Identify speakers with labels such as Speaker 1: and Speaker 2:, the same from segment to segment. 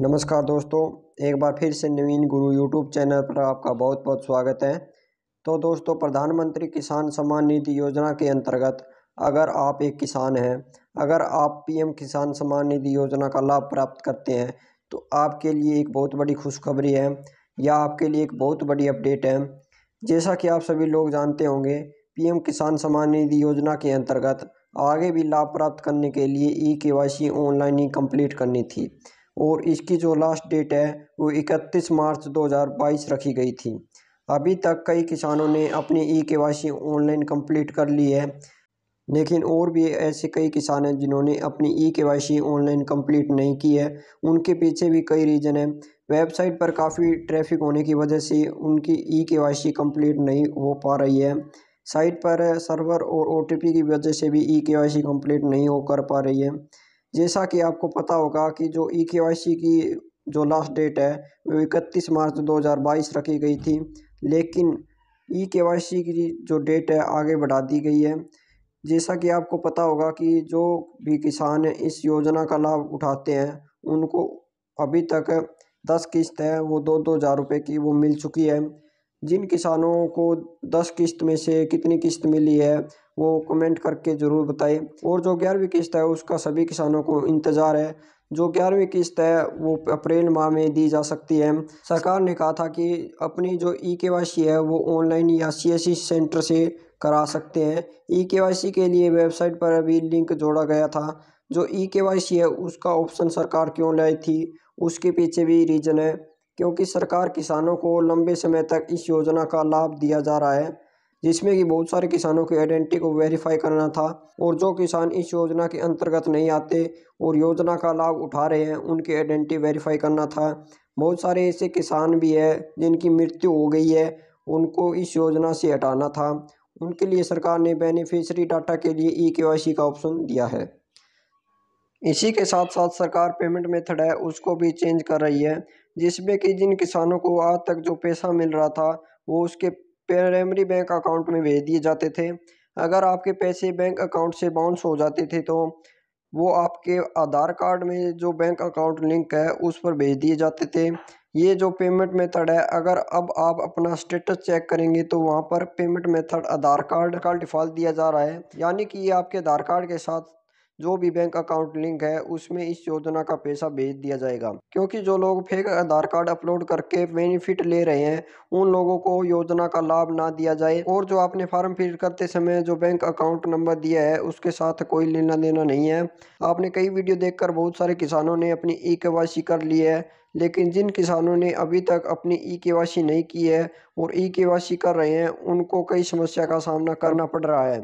Speaker 1: नमस्कार दोस्तों एक बार फिर से नवीन गुरु यूट्यूब चैनल पर आपका बहुत बहुत स्वागत है तो दोस्तों प्रधानमंत्री किसान सम्मान निधि योजना के अंतर्गत अगर आप एक किसान हैं अगर आप पीएम किसान सम्मान निधि योजना का लाभ प्राप्त करते हैं तो आपके लिए एक बहुत बड़ी खुशखबरी है या आपके लिए एक बहुत बड़ी अपडेट है जैसा कि आप सभी लोग जानते होंगे पीएम किसान सम्मान निधि योजना के अंतर्गत आगे भी लाभ प्राप्त करने के लिए ई के ऑनलाइन ही कंप्लीट करनी थी और इसकी जो लास्ट डेट है वो इकतीस मार्च 2022 रखी गई थी अभी तक कई किसानों ने अपनी ई के ऑनलाइन कंप्लीट कर ली है लेकिन और भी ऐसे कई किसान हैं जिन्होंने अपनी ई के ऑनलाइन कंप्लीट नहीं की है उनके पीछे भी कई रीज़न हैं वेबसाइट पर काफ़ी ट्रैफिक होने की वजह से उनकी ई के कंप्लीट नहीं हो पा रही है साइट पर सर्वर और ओ की वजह से भी ई के कंप्लीट नहीं हो कर पा रही है जैसा कि आपको पता होगा कि जो ई e के की जो लास्ट डेट है वो इकतीस मार्च 2022 रखी गई थी लेकिन ई e के की जो डेट है आगे बढ़ा दी गई है जैसा कि आपको पता होगा कि जो भी किसान इस योजना का लाभ उठाते हैं उनको अभी तक दस किस्त है वो दो दो हज़ार रुपये की वो मिल चुकी है जिन किसानों को दस किस्त में से कितनी किस्त मिली है वो कमेंट करके ज़रूर बताएं और जो ग्यारहवीं किस्त है उसका सभी किसानों को इंतज़ार है जो ग्यारहवीं किस्त है वो अप्रैल माह में दी जा सकती है सरकार ने कहा था कि अपनी जो ई के वाई सी है वो ऑनलाइन या सी एस सी सेंटर से करा सकते हैं ई के वाई सी के लिए वेबसाइट पर अभी लिंक जोड़ा गया था जो ई के वाई सी है उसका ऑप्शन सरकार क्यों लाई थी उसके पीछे भी रीज़न है क्योंकि सरकार किसानों को लंबे समय तक इस योजना का लाभ दिया जा रहा है जिसमें कि बहुत सारे किसानों की आइडेंटिटी को वेरीफाई करना था और जो किसान इस योजना के अंतर्गत नहीं आते और योजना का लाभ उठा रहे हैं उनकी आइडेंटिटी वेरीफाई करना था बहुत सारे ऐसे किसान भी है जिनकी मृत्यु हो गई है उनको इस योजना से हटाना था उनके लिए सरकार ने बेनिफिशरी डाटा के लिए ई के का ऑप्शन दिया है इसी के साथ साथ सरकार पेमेंट मेथड है उसको भी चेंज कर रही है जिसमें कि जिन किसानों को आज तक जो पैसा मिल रहा था वो उसके प्राइमरी बैंक अकाउंट में भेज दिए जाते थे अगर आपके पैसे बैंक अकाउंट से बाउंस हो जाते थे तो वो आपके आधार कार्ड में जो बैंक अकाउंट लिंक है उस पर भेज दिए जाते थे ये जो पेमेंट मेथड है अगर अब आप अपना स्टेटस चेक करेंगे तो वहाँ पर पेमेंट मेथड आधार कार्ड का डिफ़ॉल्ट दिया जा रहा है यानी कि ये आपके आधार कार्ड के साथ जो भी बैंक अकाउंट लिंक है उसमें इस योजना का पैसा भेज दिया जाएगा क्योंकि जो लोग फेक आधार कार्ड अपलोड करके बेनिफिट ले रहे हैं उन लोगों को योजना का लाभ ना दिया जाए और जो आपने फॉर्म फिल करते समय जो बैंक अकाउंट नंबर दिया है उसके साथ कोई लेना देना नहीं है आपने कई वीडियो देख बहुत सारे किसानों ने अपनी ई के कर ली है लेकिन जिन किसानों ने अभी तक अपनी ई के नहीं की है और ई के कर रहे हैं उनको कई समस्या का सामना करना पड़ रहा है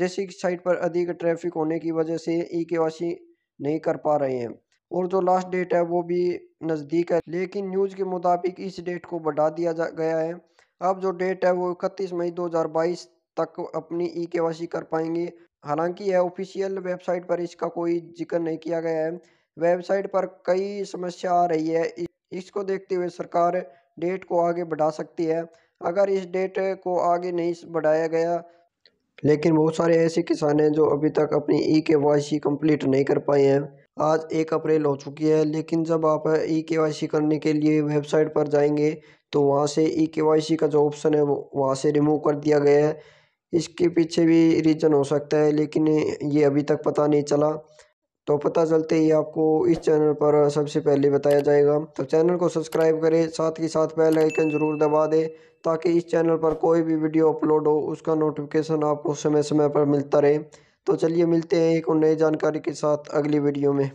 Speaker 1: जैसे कि साइट पर अधिक ट्रैफिक होने की वजह से ई के नहीं कर पा रहे हैं और जो लास्ट डेट है वो भी नज़दीक है लेकिन न्यूज़ के मुताबिक इस डेट को बढ़ा दिया जा गया है अब जो डेट है वो इकतीस मई बाईस तक अपनी ई के कर पाएंगे हालांकि यह ऑफिशियल वेबसाइट पर इसका कोई जिक्र नहीं किया गया है वेबसाइट पर कई समस्या आ रही है इसको देखते हुए सरकार डेट को आगे बढ़ा सकती है अगर इस डेट को आगे नहीं बढ़ाया गया लेकिन बहुत सारे ऐसे किसान हैं जो अभी तक अपनी ई के वाई सी कम्प्लीट नहीं कर पाए हैं आज एक अप्रैल हो चुकी है लेकिन जब आप ई के वाई सी करने के लिए वेबसाइट पर जाएंगे तो वहाँ से ई के वाई सी का जो ऑप्शन है वो वहाँ से रिमूव कर दिया गया है इसके पीछे भी रीज़न हो सकता है लेकिन ये अभी तक पता नहीं चला तो पता चलते ही आपको इस चैनल पर सबसे पहले बताया जाएगा तो चैनल को सब्सक्राइब करें साथ ही साथ बेल आइकन ज़रूर दबा दें ताकि इस चैनल पर कोई भी वीडियो अपलोड हो उसका नोटिफिकेशन आपको समय समय पर मिलता रहे तो चलिए मिलते हैं एक और नई जानकारी के साथ अगली वीडियो में